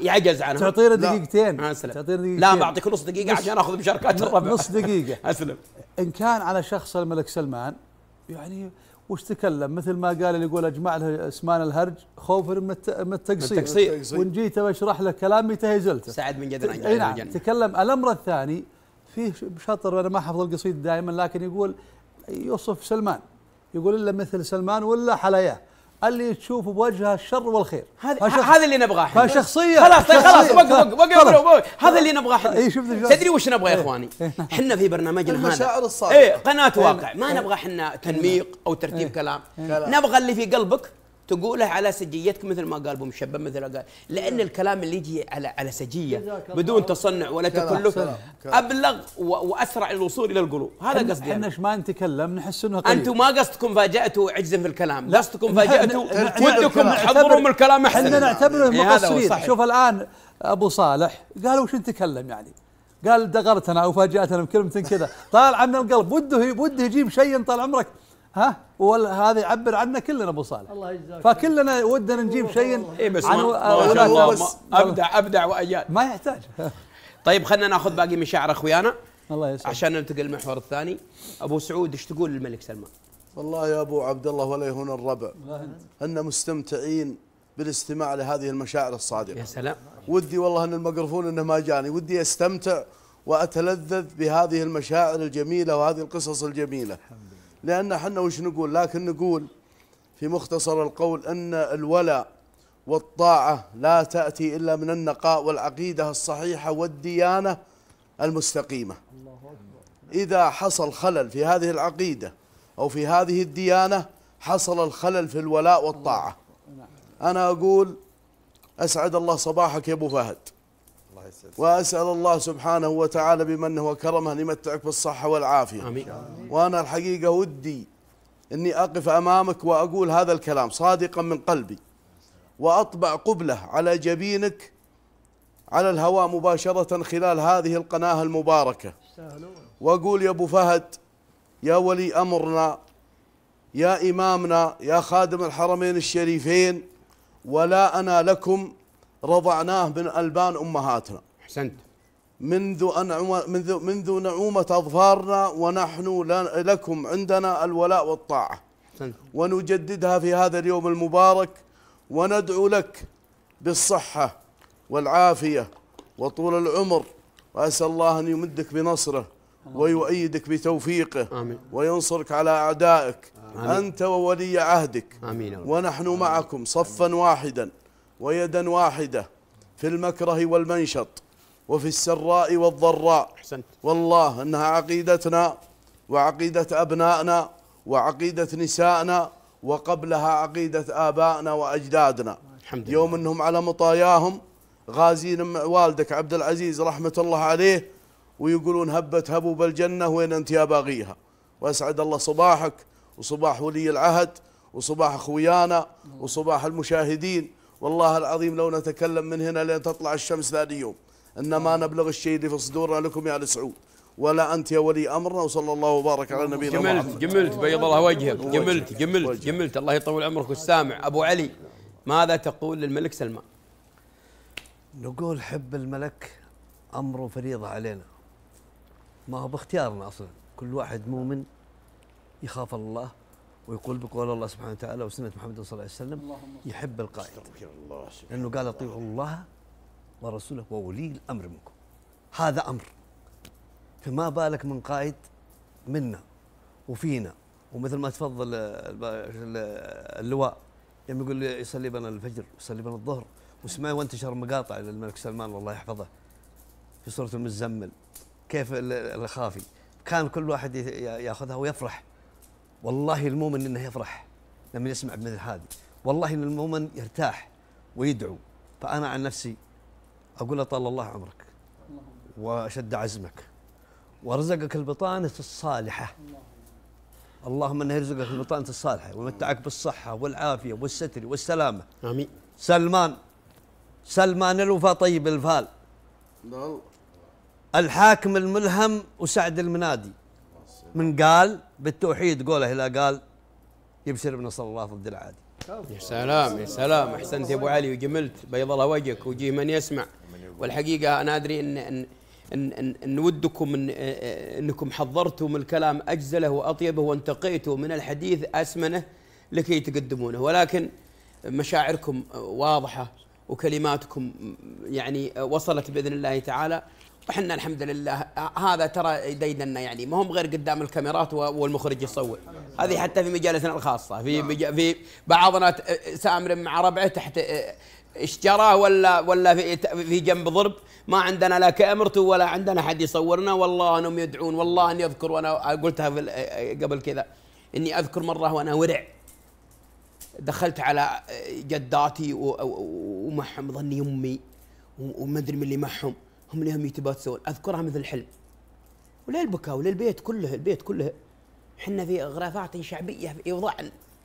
يعجز عنها تعطينا دقيقتين اسلم تعطينا دقيقتين لا بعطيك نص دقيقة عشان اخذ مشاركات الربع نص دقيقة اسلم ان كان على شخص الملك سلمان يعني وش تكلم مثل ما قال اللي يقول اجمع له اسمان الهرج خوفا من من التقصير التقصير وان جيت اشرح له كلامي تهزلته سعد من جدر اي نعم تكلم الامر الثاني فيه شطر انا ما حفظ القصيد دائما لكن يقول يوصف سلمان يقول الا مثل سلمان ولا حلاياه اللي تشوف بوجهه الشر والخير هذا هذا اللي نبغاه احنا فشخصيه خلاص طيب خلاص وقف وقف هذا اللي نبغاه احنا اي شفت تدري وش نبغى يا إيه، اخواني؟ احنا إيه. في برنامجنا هذا المشاعر الصادقه اي قناه واقع ما إيه. نبغى احنا تنميق او ترتيب كلام نبغى اللي في قلبك تقوله على سجيتك مثل ما قال ابو مشبب مثل ما قال لان نعم. الكلام اللي يجي على على سجيه بدون تصنع ولا تكلف ابلغ واسرع الوصول الى القلوب هذا قصدي احنا ايش ما نتكلم نحس انه قليل طيب. انتم ما قصدكم فاجاتوا عجزا في الكلام قصدكم فاجاتوا ودكم من الكلام احسن احنا نعتبره إيه، مقصرين شوف الان ابو صالح قال وش نتكلم يعني قال دغرتنا او فاجاتنا بكلمه كذا طالع من القلب وده وده يجيب شيء طال عمرك ها وهذا يعبر عنا كلنا ابو صالح الله يجزاك فكلنا ودنا نجيب شيء اي بس, عن ابدع ابدع واياد ما يحتاج طيب خلينا ناخذ باقي مشاعر اخويانا الله يسعدك عشان ننتقل للمحور الثاني ابو سعود ايش تقول للملك سلمان؟ والله يا ابو عبد الله ولا يهون الربع ان مستمتعين بالاستماع لهذه المشاعر الصادقه يا سلام ودي والله ان الميكروفون انه ما جاني ودي استمتع واتلذذ بهذه المشاعر الجميله وهذه القصص الجميله الحمد. لأن حنا وش نقول لكن نقول في مختصر القول أن الولاء والطاعة لا تأتي إلا من النقاء والعقيدة الصحيحة والديانة المستقيمة إذا حصل خلل في هذه العقيدة أو في هذه الديانة حصل الخلل في الولاء والطاعة أنا أقول أسعد الله صباحك يا أبو فهد وأسأل الله سبحانه وتعالى بمنه وكرمه أن يمتعك بالصحة والعافية آمين وأنا الحقيقة ودي أني أقف أمامك وأقول هذا الكلام صادقا من قلبي وأطبع قبله على جبينك على الهواء مباشرة خلال هذه القناة المباركة وأقول يا أبو فهد يا ولي أمرنا يا إمامنا يا خادم الحرمين الشريفين ولا أنا لكم رضعناه من ألبان أمهاتنا احسنت منذ أن منذ منذ نعومة أظفارنا ونحن لكم عندنا الولاء والطاعة أحسنت. ونجددها في هذا اليوم المبارك وندعو لك بالصحة والعافية وطول العمر وأسأل الله أن يمدك بنصره ويؤيدك بتوفيقه آمين. وينصرك على أعدائك آمين. أنت وولي عهدك آمين ونحن آمين. معكم صفا واحدا ويدا واحدة في المكره والمنشط وفي السراء والضراء أحسنت والله أنها عقيدتنا وعقيدة أبنائنا وعقيدة نسائنا وقبلها عقيدة آبائنا وأجدادنا الحمد لله. يوم أنهم على مطاياهم غازين والدك عبد العزيز رحمة الله عليه ويقولون هبت هبوا بالجنة وين أنت يا باغيها وأسعد الله صباحك وصباح ولي العهد وصباح أخويانا وصباح المشاهدين والله العظيم لو نتكلم من هنا لين تطلع الشمس ثاني يوم إنما نبلغ الشيء في صدورنا لكم يا آل سعود ولا أنت يا ولي أمرنا وصلى الله وبارك على نبينا محمد جملت جملت بيض الله وجهك جملت جملت جملت الله يطول عمرك والسامع أبو علي ماذا تقول للملك سلمان نقول حب الملك امر فريضة علينا ما هو باختيارنا أصلا كل واحد مؤمن يخاف الله ويقول بقول الله سبحانه وتعالى وسنة محمد صلى الله عليه وسلم يحب القائد لأنه قال أطيعوا الله ورسوله وولي الأمر منكم هذا أمر فما بالك من قائد منا وفينا ومثل ما تفضل اللواء يوم يقول يقول يصلي بنا الفجر ويصلي بنا الظهر وسمع وانتشر مقاطع للملك سلمان الله يحفظه في سورة المزمل كيف الخافي كان كل واحد ياخذها ويفرح والله المؤمن انه يفرح لما يسمع بمثل هذه والله ان المؤمن يرتاح ويدعو فانا عن نفسي أقول له طال الله عمرك وشد عزمك ورزقك البطانة الصالحة اللهم انه يرزقك البطانة الصالحة ويمتعك بالصحة والعافية والستر والسلامة آمين سلمان سلمان الوفا طيب الفال نعم. الحاكم الملهم وسعد المنادي من قال بالتوحيد قوله لا قال يبشر ابن صلى الله ضد العادي يا سلام يا سلام احسنت يا ابو علي وجملت بيض الله وجهك وجيه من يسمع والحقيقه انا ادري ان ان ان, إن, إن ودكم إن انكم حضرتم الكلام اجزله واطيبه وانتقيتوا من الحديث اسمنه لكي تقدمونه ولكن مشاعركم واضحه وكلماتكم يعني وصلت باذن الله تعالى وحنا الحمد لله هذا ترى ديدنا يعني ما هم غير قدام الكاميرات والمخرج يصور هذه حتى في مجالسنا الخاصه في في بعضنا سامر مع ربعه تحت اشتراه ولا ولا في في جنب ضرب ما عندنا لا كاميرته ولا عندنا حد يصورنا والله انهم يدعون والله اني اذكر وانا قلتها قبل كذا اني اذكر مره وانا ورع دخلت على جداتي ومعهم ظني امي وما ادري من اللي معهم هم لهم يتباتسون اذكرها مثل حلم وليل بكى وللبيت كله البيت كله احنا في غرفات شعبيه في اوضاع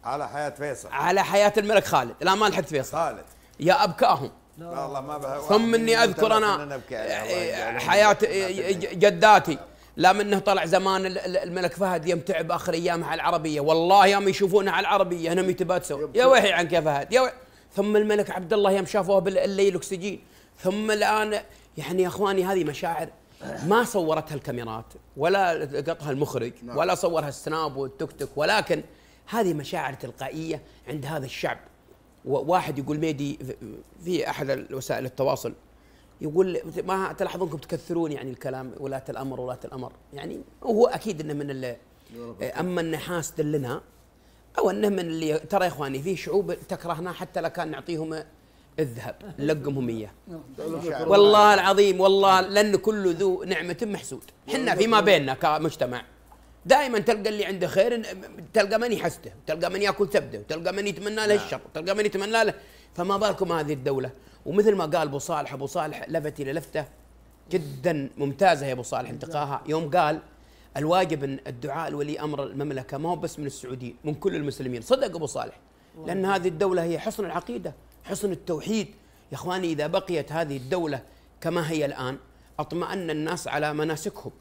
على حياه فيصل على حياه الملك خالد لا ما لحقت فيصل خالد يا أبكاهم ما ثم إني أذكر أنا إيه، حياة جداتي لا منه طلع زمان الملك فهد يمتعب باخر ايامه على العربيه والله يوم يشوفونه على العربيه هنا يتباتسوا يا ويحي عنك يا فهد يا وحي. ثم الملك عبد الله يوم شافوه بالليل اكسجين ثم الان يعني يا اخواني هذه مشاعر ما صورتها الكاميرات ولا قطها المخرج نعم. ولا صورها السناب والتيك توك ولكن هذه مشاعر تلقائيه عند هذا الشعب واحد يقول ميدي في احد وسائل التواصل يقول ما تلاحظونكم تكثرون يعني الكلام ولاة الامر ولاة الامر يعني هو اكيد انه من اما النحاس دلنا او انه من اللي ترى يا اخواني في شعوب تكرهنا حتى لو كان نعطيهم الذهب نلقمهم اياه والله العظيم والله لان كل ذو نعمه محسود احنا فيما بيننا كمجتمع دائما تلقى اللي عنده خير تلقى من يحسده تلقى من ياكل ثبده تلقى من يتمنى له نعم. الشر تلقى من يتمنى له فما بالكم هذه الدوله ومثل ما قال ابو صالح ابو صالح لفت الى لفته جدا ممتازه يا ابو صالح انتقاها يوم قال الواجب ان الدعاء لولي امر المملكه ما هو بس من السعوديين من كل المسلمين صدق ابو صالح لان هذه الدوله هي حصن العقيده حصن التوحيد يا اخواني اذا بقيت هذه الدوله كما هي الان اطمأن الناس على مناسكهم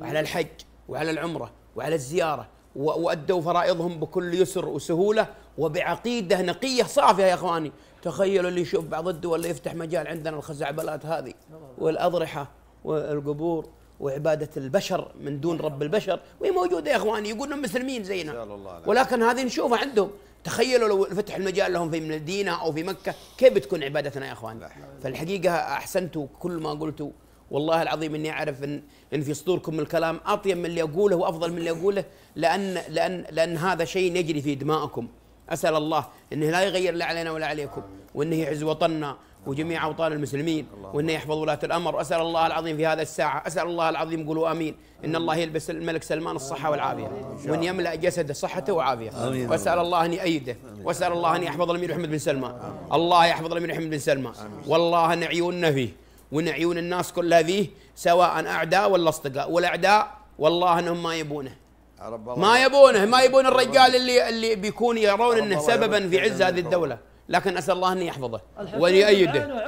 وعلى الحج وعلى العمره وعلى الزيارة وأدوا فرائضهم بكل يسر وسهولة وبعقيدة نقية صافية يا إخواني تخيلوا اللي يشوف بعض الدول اللي يفتح مجال عندنا الخزعبلات هذه والأضرحة والقبور وعبادة البشر من دون رب البشر وهي موجودة يا إخواني يقولون مسلمين زينا ولكن هذه نشوفها عندهم تخيلوا لو فتح المجال لهم في المدينة أو في مكة كيف بتكون عبادتنا يا إخواني فالحقيقة أحسنتوا كل ما قلتوا والله العظيم اني اعرف ان ان في صدوركم الكلام اطيب من اللي اقوله وافضل من اللي اقوله لان لان لان هذا شيء يجري في دمائكم اسال الله انه لا يغير لا علينا ولا عليكم وانه يعز وطننا وجميع اوطان المسلمين وانه يحفظ ولاة الامر اسال الله العظيم في هذا الساعه اسال الله العظيم قولوا امين ان الله يلبس الملك سلمان الصحه والعافيه وان يملا جسده صحته وعافيه واسال الله ان يأيده واسال الله ان يحفظ الامير محمد بن سلمان الله يحفظ الامير محمد بن سلمان والله ان عيوننا فيه وان عيون الناس كلها فيه سواء اعداء ولا اصدقاء والاعداء والله انهم ما يبونه رب الله ما يبونه ما يبون الرجال اللي اللي بيكون يرون انه سببا في عز هذه الدوله لكن اسال الله ان يحفظه وان يؤيده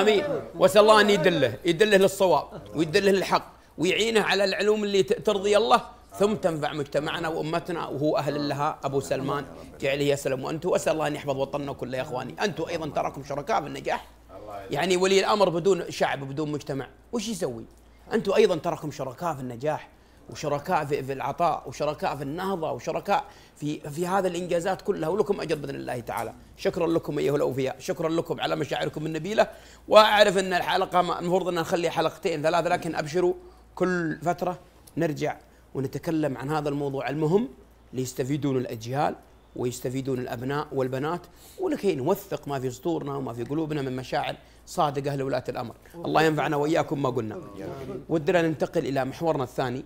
امين واسال الله ان يدله يدله للصواب ويدله للحق ويعينه على العلوم اللي ترضي الله ثم تنفع مجتمعنا وامتنا وهو اهل لها ابو سلمان جعله يسلم وانتم واسال الله ان يحفظ وطننا كله يا اخواني انتم ايضا تراكم شركاء بالنجاح يعني ولي الامر بدون شعب بدون مجتمع وش يسوي؟ انتم ايضا تراكم شركاء في النجاح وشركاء في, العطاء وشركاء في النهضه وشركاء في في هذه الانجازات كلها ولكم اجر باذن الله تعالى شكرا لكم ايها الاوفياء شكرا لكم على مشاعركم النبيله واعرف ان الحلقه المفروض ان نخلي حلقتين ثلاثه لكن ابشروا كل فتره نرجع ونتكلم عن هذا الموضوع المهم ليستفيدون الاجيال ويستفيدون الابناء والبنات ولكي نوثق ما في صدورنا وما في قلوبنا من مشاعر صادقه لولاة الامر، الله ينفعنا واياكم ما قلنا. ودنا ننتقل الى محورنا الثاني